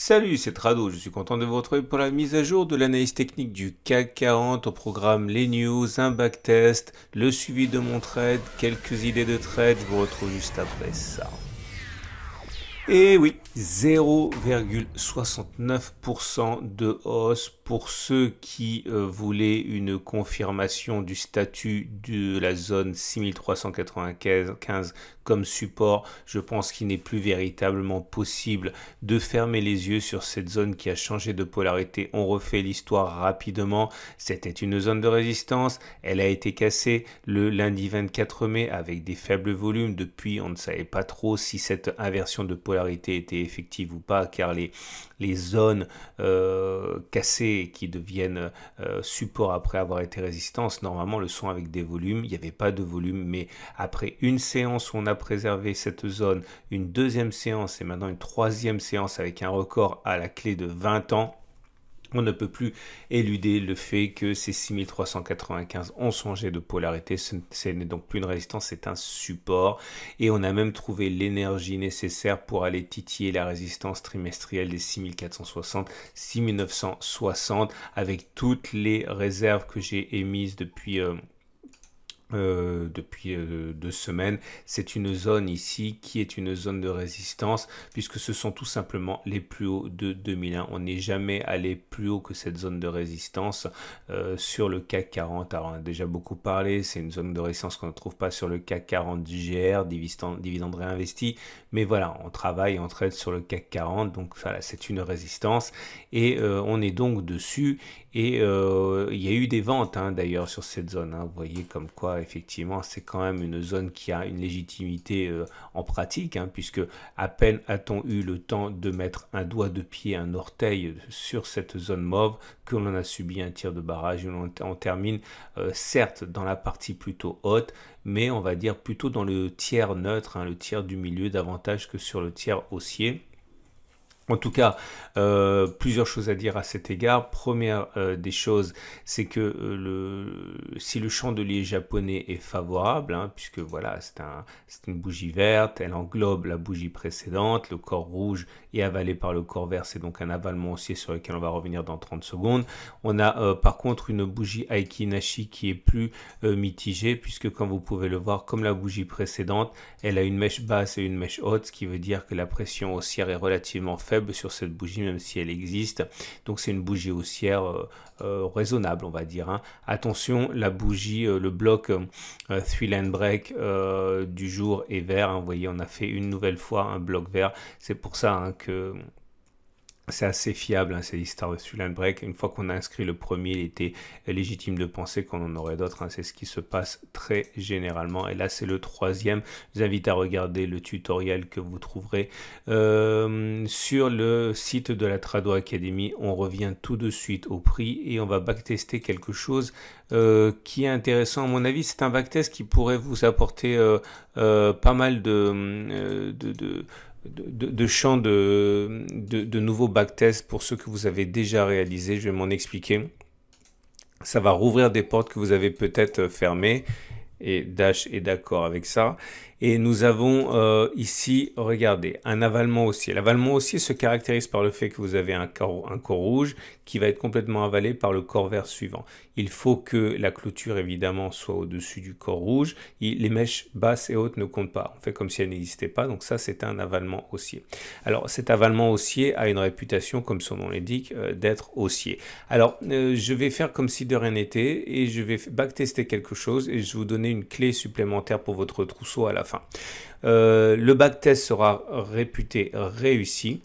Salut, c'est Trado, je suis content de vous retrouver pour la mise à jour de l'analyse technique du CAC 40 au programme les news, un backtest, le suivi de mon trade, quelques idées de trade, je vous retrouve juste après ça. Et oui, 0,69% de hausse pour ceux qui euh, voulaient une confirmation du statut de la zone 6395 comme support, je pense qu'il n'est plus véritablement possible de fermer les yeux sur cette zone qui a changé de polarité. On refait l'histoire rapidement. C'était une zone de résistance. Elle a été cassée le lundi 24 mai avec des faibles volumes. Depuis, on ne savait pas trop si cette inversion de polarité était effective ou pas, car les les zones euh, cassées qui deviennent euh, support après avoir été résistance, normalement le son avec des volumes, il n'y avait pas de volume, mais après une séance où on a préservé cette zone, une deuxième séance et maintenant une troisième séance avec un record à la clé de 20 ans, on ne peut plus éluder le fait que ces 6395 ont changé de polarité. Ce n'est donc plus une résistance, c'est un support. Et on a même trouvé l'énergie nécessaire pour aller titiller la résistance trimestrielle des 6460, 6960, avec toutes les réserves que j'ai émises depuis... Euh, euh, depuis euh, deux semaines. C'est une zone ici qui est une zone de résistance puisque ce sont tout simplement les plus hauts de 2001. On n'est jamais allé plus haut que cette zone de résistance euh, sur le CAC 40. Alors on a déjà beaucoup parlé, c'est une zone de résistance qu'on ne trouve pas sur le CAC 40 GR, dividende réinvesti. Mais voilà, on travaille, on traite sur le CAC 40, donc voilà, c'est une résistance et on est donc dessus et euh, il y a eu des ventes hein, d'ailleurs sur cette zone. Hein. Vous voyez comme quoi effectivement c'est quand même une zone qui a une légitimité euh, en pratique, hein, puisque à peine a-t-on eu le temps de mettre un doigt de pied, un orteil sur cette zone mauve, que l'on a subi un tir de barrage et on, termine euh, certes dans la partie plutôt haute, mais on va dire plutôt dans le tiers neutre, le tiers du milieu davantage que sur le tiers haussier. En tout cas, euh, plusieurs choses à dire à cet égard. Première euh, des choses, c'est que euh, si le chandelier japonais est favorable, hein, puisque voilà, c'est une bougie verte, elle englobe la bougie précédente, le corps rouge est avalé par le corps vert, c'est donc un avalement haussier sur lequel on va revenir dans 30 secondes. On a par contre une bougie Aikinashi qui est plus mitigée, puisque comme vous pouvez le voir, comme la bougie précédente, elle a une mèche basse et une mèche haute, ce qui veut dire que la pression haussière est relativement faible sur cette bougie, même si elle existe. Donc c'est une bougie haussière euh, euh, raisonnable, on va dire. Hein. Attention, la bougie, euh, le bloc three line break du jour est vert. Hein. Vous voyez, on a fait une nouvelle fois un bloc vert. C'est pour ça hein, que c'est assez fiable, hein, c'est l'histoire de Sulan Break. Une fois qu'on a inscrit le premier, il était légitime de penser qu'on en aurait d'autres. Hein. C'est ce qui se passe très généralement. Et là, c'est le troisième. Je vous invite à regarder le tutoriel que vous trouverez euh, sur le site de la Trado Academy. On revient tout de suite au prix et on va backtester quelque chose euh, qui est intéressant. À mon avis, c'est un backtest qui pourrait vous apporter euh, pas mal de, de de, champs de, de, de nouveaux backtests pour ceux que vous avez déjà réalisés. Je vais m'en expliquer. Ça va rouvrir des portes que vous avez peut-être fermées. Et Dash est d'accord avec ça. Et nous avons euh, ici, regardez, un avalement haussier. L'avalement haussier se caractérise par le fait que vous avez un corps, un corps rouge qui va être complètement avalé par le corps vert suivant. Il faut que la clôture, évidemment, soit au-dessus du corps rouge. les mèches basses et hautes ne comptent pas. On fait comme si elles n'existaient pas. Donc ça, c'est un avalement haussier. Alors, cet avalement haussier a une réputation, comme son nom l'indique, euh, d'être haussier. Alors, euh, je vais faire comme si de rien n'était et je vais backtester quelque chose et je vais vous donner une clé supplémentaire pour votre trousseau à la fin. Euh, le backtest sera réputé réussi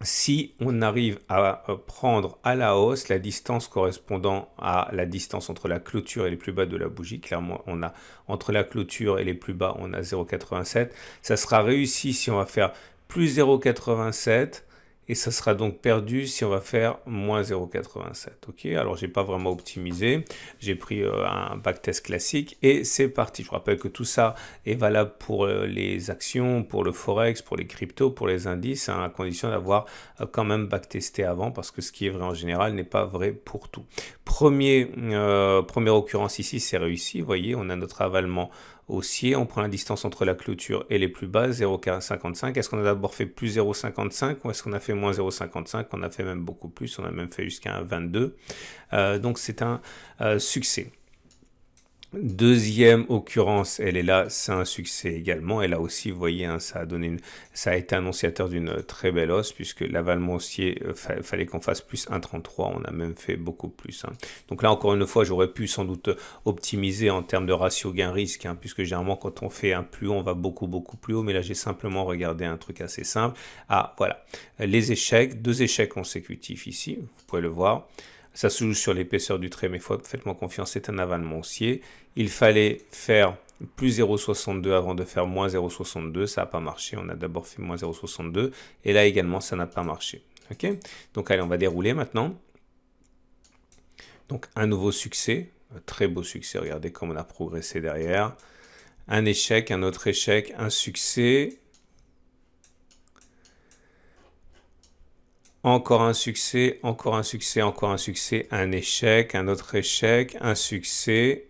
si on arrive à euh, prendre à la hausse la distance correspondant à la distance entre la clôture et les plus bas de la bougie, clairement on a entre la clôture et les plus bas on a 0,87, ça sera réussi si on va faire plus 0,87 et ça sera donc perdu si on va faire moins 0,87. Ok, alors j'ai pas vraiment optimisé, j'ai pris euh, un backtest classique et c'est parti. Je vous rappelle que tout ça est valable pour euh, les actions, pour le forex, pour les cryptos, pour les indices, hein, à condition d'avoir euh, quand même backtesté avant parce que ce qui est vrai en général n'est pas vrai pour tout. première occurrence ici, c'est réussi. Vous voyez, on a notre avalement haussier, on prend la distance entre la clôture et les plus bas, 0,55. Est-ce qu'on a d'abord fait plus 0,55 ou est-ce qu'on a fait moins 0,55 On a fait même beaucoup plus, on a même fait jusqu'à un 22. Euh, donc c'est un euh, succès. Deuxième occurrence, elle est là, c'est un succès également. Et là aussi, vous voyez, hein, ça, a donné ça a été annonciateur d'une très belle hausse, puisque la Valmontier euh, fallait qu'on fasse plus 1,33, on a même fait beaucoup plus. Hein. Donc là, encore une fois, j'aurais pu sans doute optimiser en termes de ratio gain-risque, hein, puisque généralement, quand on fait un plus haut, on va beaucoup, beaucoup plus haut. Mais là, j'ai simplement regardé un truc assez simple. Ah, voilà, les échecs, deux échecs consécutifs ici, vous pouvez le voir. Ça se joue sur l'épaisseur du trait, mais faites-moi confiance, c'est un avalement moncier. Il fallait faire plus 0,62 avant de faire moins 0,62. Ça n'a pas marché. On a d'abord fait moins 0,62. Et là également, ça n'a pas marché. OK Donc, allez, on va dérouler maintenant. Donc, un nouveau succès. très beau succès. Regardez comme on a progressé derrière. Un échec, un autre échec, un succès. Encore un succès, encore un succès, encore un succès, un échec, un autre échec, un succès,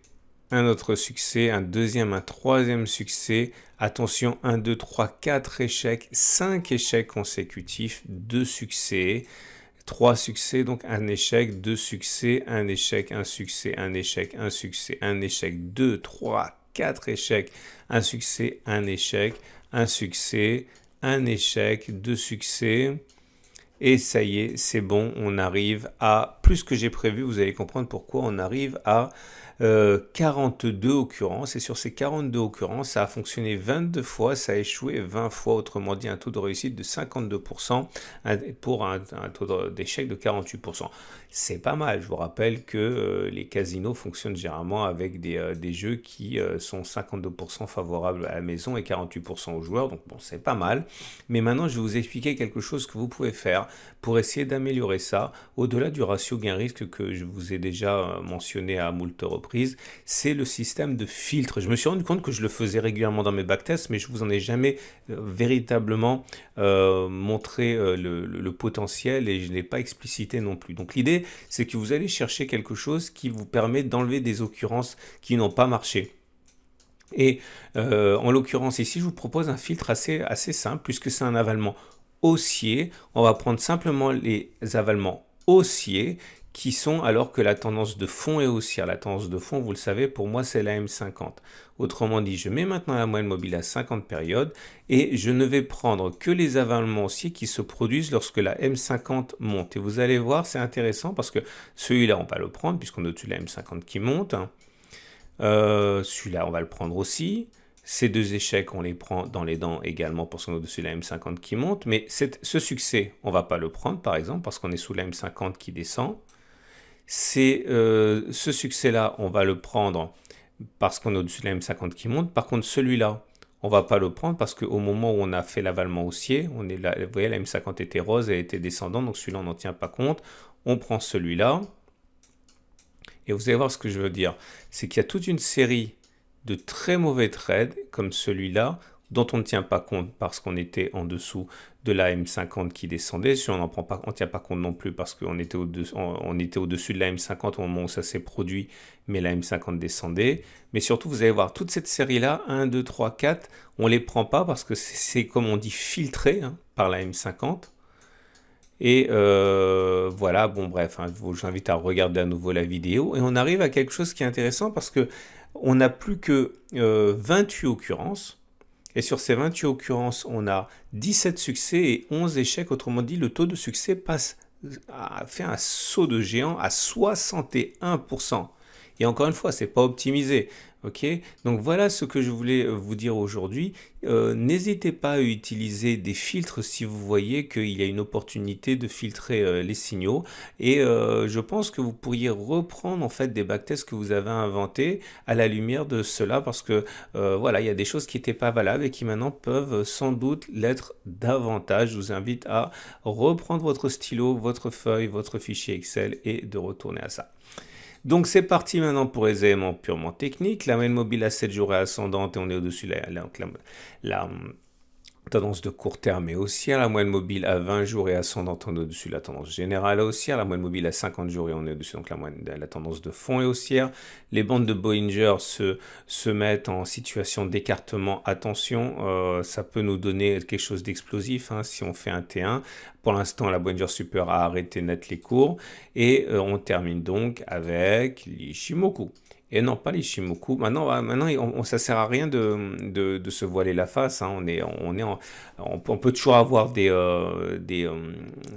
un autre succès, un deuxième, un troisième succès. Attention, 1, 2, 3, 4 échecs, 5 échecs consécutifs, 2 succès, 3 succès, donc un échec, 2 succès, un échec, un succès, un échec, un succès, un échec, 2, 3, 4 échecs, un succès, un échec, un succès, un échec, 2 succès. Et ça y est, c'est bon, on arrive à plus que j'ai prévu. Vous allez comprendre pourquoi on arrive à 42 euh, occurrences. Et sur ces 42 occurrences, ça a fonctionné 22 fois, ça a échoué 20 fois. Autrement dit, un taux de réussite de 52% pour un, un taux d'échec de 48% c'est pas mal. Je vous rappelle que euh, les casinos fonctionnent généralement avec des, euh, jeux qui euh, sont 52% favorables à la maison et 48% aux joueurs, donc bon, c'est pas mal. Mais maintenant, je vais vous expliquer quelque chose que vous pouvez faire pour essayer d'améliorer ça, au-delà du ratio gain-risque que je vous ai déjà mentionné à moult reprises, c'est le système de filtre. Je me suis rendu compte que je le faisais régulièrement dans mes backtests, mais je vous en ai jamais véritablement montré le, le potentiel et je ne l'ai pas explicité non plus. Donc l'idée, c'est que vous allez chercher quelque chose qui vous permet d'enlever des occurrences qui n'ont pas marché. Et euh, en l'occurrence ici, je vous propose un filtre assez, assez simple puisque c'est un avalement haussier. On va prendre simplement les avalements haussiers qui sont alors que la tendance de fond est haussière. La tendance de fond, vous le savez, pour moi, c'est la M50. Autrement dit, je mets maintenant la moyenne mobile à 50 périodes et je ne vais prendre que les avalements haussiers qui se produisent lorsque la M50 monte. Et vous allez voir, c'est intéressant parce que celui-là, on va le prendre puisqu'on est au-dessus de la M50 qui monte. Euh, celui-là, on va le prendre aussi. Ces deux échecs, on les prend dans les dents également parce qu'on est au-dessus de la M50 qui monte. Mais ce succès, on ne va pas le prendre, par exemple, parce qu'on est sous la M50 qui descend. C'est euh, ce succès-là, on va le prendre parce qu'on est au-dessus de la M50 qui monte. Par contre, celui-là, on va pas le prendre parce qu'au moment où on a fait l'avalement haussier, on est vous voyez, la M50 était rose, elle était descendante, donc celui-là, on n'en tient pas compte. On prend celui-là. Et vous allez voir ce que je veux dire. C'est qu'il y a toute une série de très mauvais trades, comme celui-là, dont on ne tient pas compte parce qu'on était en dessous de la M50 qui descendait. Si on n'en prend pas, on tient pas compte non plus parce qu'on était au-dessus on, était au -dessus de la M50 au moment où ça s'est produit, mais la M50 descendait. Mais surtout, vous allez voir toute cette série-là, 1, 2, 3, 4, on les prend pas parce que c'est comme on dit filtré hein, par la M50. Et euh, voilà, bon bref, hein, j'invite à regarder à nouveau la vidéo. Et on arrive à quelque chose qui est intéressant parce que on n'a plus que 28 euh, occurrences. Et sur ces 28 occurrences, on a 17 succès et 11 échecs. Autrement dit, le taux de succès passe a fait un saut de géant à 61%. Et encore une fois, ce n'est pas optimisé. Ok, donc voilà ce que je voulais euh, vous dire aujourd'hui. Euh, n'hésitez pas à utiliser des filtres si vous voyez qu'il y a une opportunité de filtrer euh, les signaux. Et je pense que vous pourriez reprendre en fait des backtests que vous avez inventés à la lumière de cela, parce que voilà, il y a des choses qui n'étaient pas valables et qui maintenant peuvent sans doute l'être davantage. Je vous invite à reprendre votre stylo, votre feuille, votre fichier Excel et de retourner à ça. Donc c'est parti maintenant pour les éléments purement techniques. La main mobile à 7 jours est ascendante et on est au-dessus la, la, la, tendance de court terme est haussière, la moyenne mobile à 20 jours est ascendante, on est au-dessus de la tendance générale haussière, la moyenne mobile à 50 jours et on est au-dessus, donc la, la tendance de fond est haussière. Les bandes de Bollinger se, se mettent en situation d'écartement, attention, euh, ça peut nous donner quelque chose d'explosif hein, si on fait un T1. Pour l'instant, la Bollinger Super a arrêté net les cours et euh, on termine donc avec l'Ishimoku. Et non, pas les shimoku. Maintenant, ah, maintenant on, ça sert à rien de, de, se voiler la face. Hein. On, est, on, est on, peut toujours avoir des, euh, euh,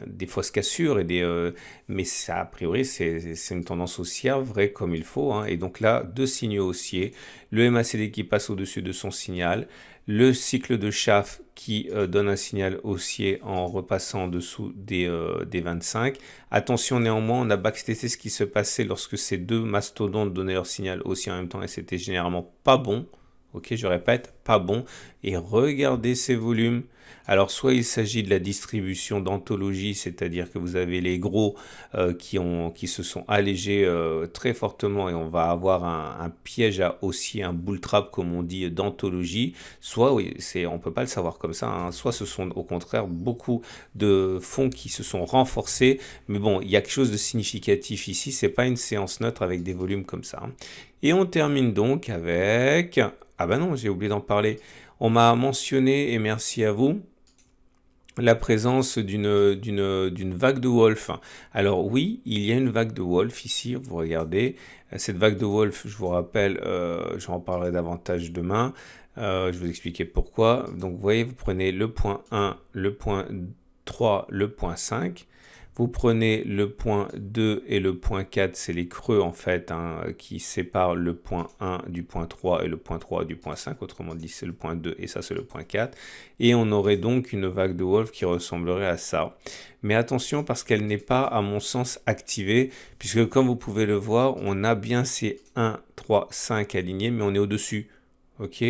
des, fausses cassures, et des, euh, mais ça, a priori, c'est une tendance haussière vraie comme il faut. Hein. Et donc là, deux signaux haussiers. Le MACD qui passe au-dessus de son signal le cycle de chaff qui euh, donne un signal haussier en repassant en dessous des, 25. Euh, Attention néanmoins, on a backtesté ce qui se passait lorsque ces deux mastodontes donnaient leur signal haussier en même temps et c'était généralement pas bon ok, je répète, pas bon, et regardez ces volumes. Alors soit il s'agit de la distribution d'anthologie, c'est-à-dire que vous avez les gros euh, qui, ont, qui se sont allégés euh, très fortement et on va avoir un, piège à aussi un bull trap comme on dit d'anthologie, soit oui, c'est, on ne peut pas le savoir comme ça, hein. soit ce sont au contraire beaucoup de fonds qui se sont renforcés, mais bon, il y a quelque chose de significatif ici, c'est pas une séance neutre avec des volumes comme ça. Hein. Et on termine donc avec ah bah non, j'ai oublié d'en parler. On m'a mentionné, et merci à vous, la présence d'une vague de Wolf. Alors oui, il y a une vague de Wolf ici, vous regardez. Cette vague de Wolf, je vous rappelle, euh, j'en parlerai davantage demain. Euh, je vous expliquer pourquoi. Donc vous voyez, vous prenez le point 1, le point 3, le point 5. Vous prenez le point 2 et le point 4, c'est les creux en fait hein, qui séparent le point 1 du point 3 et le point 3 du point 5. Autrement dit, c'est le point 2 et ça c'est le point 4. Et on aurait donc une vague de Wolf qui ressemblerait à ça. Mais attention parce qu'elle n'est pas à mon sens activée puisque comme vous pouvez le voir, on a bien ces 1, 3, 5 alignés mais on est au-dessus. Ok,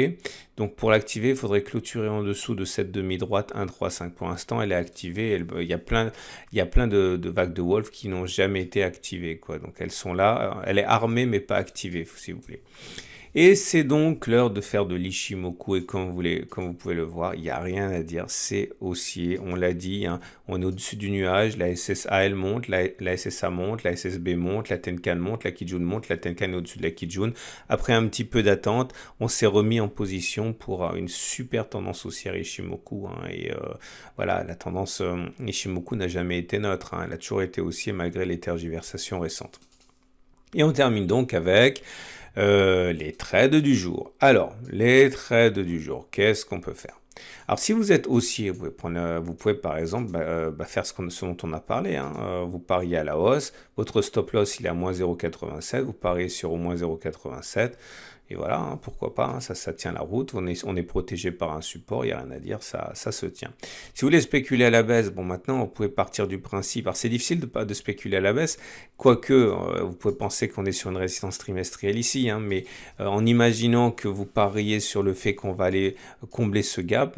donc pour l'activer, il faudrait clôturer en dessous de cette demi-droite 1, 3, 5. Pour l'instant, elle est activée. il, y a plein, de, vagues de Wolf qui n'ont jamais été activées. Quoi. Donc elles sont là. Elle est armée, mais pas activée, si vous voulez. Et c'est donc l'heure de faire de l'Ishimoku. Et comme vous, comme vous pouvez le voir, il n'y a rien à dire. C'est haussier. On l'a dit, hein. on est au-dessus du nuage. La SSAL monte, la, SSA monte, la SSB monte, la Tenkan monte, la Kijun monte, la Tenkan est au-dessus de la Kijun. Après un petit peu d'attente, on s'est remis en position pour euh, une super tendance haussière Ishimoku. Hein. et euh, voilà, la tendance Ichimoku euh, Ishimoku n'a jamais été neutre. Hein. elle a toujours été haussière malgré les tergiversations récentes. Et on termine donc avec euh, les trades du jour. Alors, les trades du jour, qu'est-ce qu'on peut faire alors si vous êtes haussier, vous pouvez, euh, par exemple bah, euh, bah, faire ce, dont on a parlé. Hein. vous pariez à la hausse, votre stop loss il est à moins 0,87, vous pariez sur au moins 0,87, et voilà, hein, pourquoi pas, hein, ça, ça tient la route, on est, on est protégé par un support, il n'y a rien à dire, ça, ça se tient. Si vous voulez spéculer à la baisse, bon maintenant vous pouvez partir du principe, alors c'est difficile de pas de spéculer à la baisse, quoique euh, vous pouvez penser qu'on est sur une résistance trimestrielle ici, hein, mais euh, en imaginant que vous pariez sur le fait qu'on va aller combler ce gap,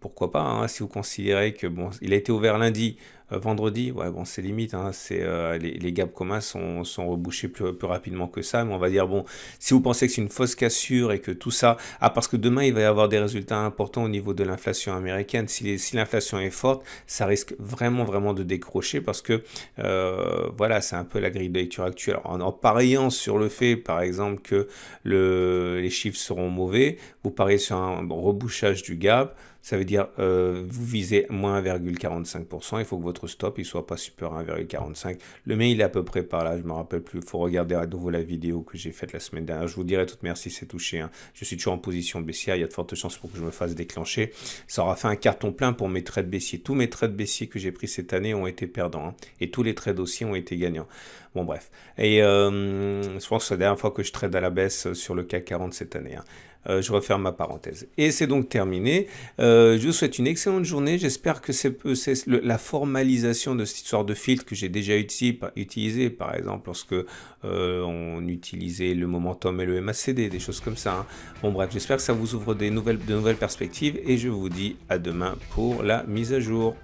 pourquoi pas, si vous considérez que bon, il a été ouvert lundi, euh, vendredi, bon, c'est limite, hein, euh, les, gaps communs sont, rebouchés plus, rapidement que ça, mais on va dire, bon, si vous pensez que c'est une fausse cassure et que tout ça, ah, parce que demain, il va y avoir des résultats importants au niveau de l'inflation américaine, si, l'inflation est forte, ça risque vraiment, vraiment de décrocher, parce que, euh, voilà, c'est un peu la grille de lecture actuelle. En, en pariant sur le fait, par exemple, que les chiffres seront mauvais, vous pariez sur un rebouchage du gap, ça veut dire euh, vous visez moins 1,45%, il faut que votre stop il soit pas super à 1,45. Le mail il est à peu près par là, je me rappelle plus, il faut regarder à nouveau la vidéo que j'ai faite la semaine dernière. Je vous dirai toute merci, c'est touché. Hein. Je suis toujours en position baissière, il y a de fortes chances pour que je me fasse déclencher. Ça aura fait un carton plein pour mes trades baissiers. Tous mes trades baissiers que j'ai pris cette année ont été perdants hein. et tous les trades aussi ont été gagnants. Bon bref. Et euh, je pense que c'est la dernière fois que je trade à la baisse sur le CAC 40 cette année. Hein. Euh, je referme ma parenthèse. Et c'est donc terminé. Euh, je vous souhaite une excellente journée. J'espère que c'est la formalisation de cette histoire de filtre que j'ai déjà utilisé, par exemple, lorsque euh, on utilisait le momentum et le MACD, des choses comme ça. Hein. Bon bref, j'espère que ça vous ouvre des de nouvelles perspectives et je vous dis à demain pour la mise à jour.